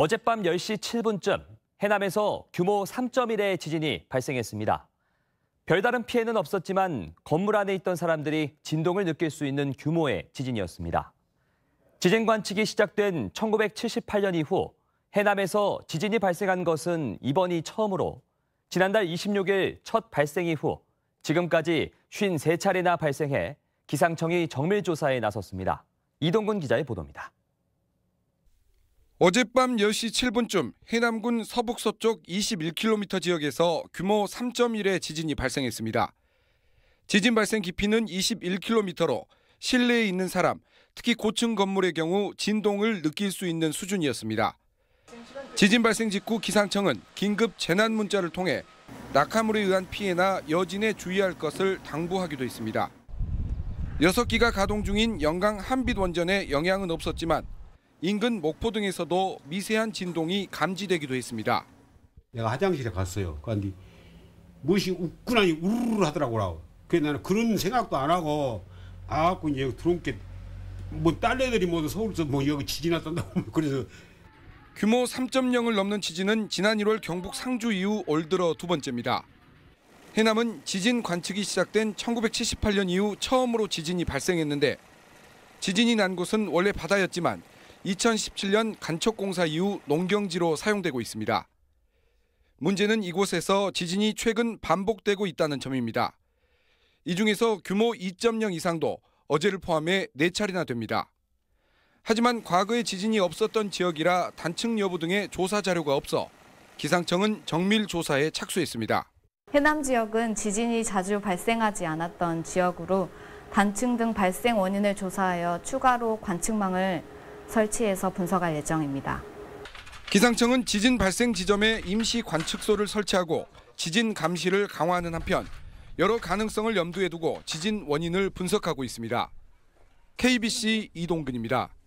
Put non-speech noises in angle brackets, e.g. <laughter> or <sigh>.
어젯밤 10시 7분쯤 해남에서 규모 3.1의 지진이 발생했습니다. 별다른 피해는 없었지만 건물 안에 있던 사람들이 진동을 느낄 수 있는 규모의 지진이었습니다. 지진 관측이 시작된 1978년 이후 해남에서 지진이 발생한 것은 이번이 처음으로 지난달 26일 첫 발생 이후 지금까지 53차례나 발생해 기상청이 정밀 조사에 나섰습니다. 이동근 기자의 보도입니다. 어젯밤 10시 7분쯤 해남군 서북서쪽 21km 지역에서 규모 3.1의 지진이 발생했습니다. 지진 발생 깊이는 21km로 실내에 있는 사람, 특히 고층 건물의 경우 진동을 느낄 수 있는 수준이었습니다. 지진 발생 직후 기상청은 긴급 재난 문자를 통해 낙하물에 의한 피해나 여진에 주의할 것을 당부하기도 했습니다. 6기가 가동 중인 영강 한빛 원전에 영향은 없었지만 인근 목포 등에서도 미세한 진동이 감지되기도 했습니다. 내가 화장실에 갔어요. 그런데 그러니까 무엇이 웃구나니 우르르 하더라고요. 그래서 나는 그런 생각도 안 하고 아갖고 이제 들어온 게뭐 딸내들이 모두 서울서 뭐 여기 지진 났다고 <laughs> 뭐 그래서 규모 3.0을 넘는 지진은 지난 1월 경북 상주 이후 올 들어 두 번째입니다. 해남은 지진 관측이 시작된 1978년 이후 처음으로 지진이 발생했는데 지진이 난 곳은 원래 바다였지만 2017년 간척공사 이후 농경지로 사용되고 있습니다. 문제는 이곳에서 지진이 최근 반복되고 있다는 점입니다. 이 중에서 규모 2.0 이상도 어제를 포함해 4차례나 됩니다. 하지만 과거에 지진이 없었던 지역이라 단층 여부 등의 조사 자료가 없어 기상청은 정밀 조사에 착수했습니다. 해남 지역은 지진이 자주 발생하지 않았던 지역으로 단층 등 발생 원인을 조사하여 추가로 관측망을 설치해서 분석할 예정입니다. 기상청은 지진 발생 지점에 임시 관측소를 설치하고 지진 감시를 강화하는 한편 여러 가능성을 염두에 두고 지진 원인을 분석하고 있습니다. KBC 이동근입니다.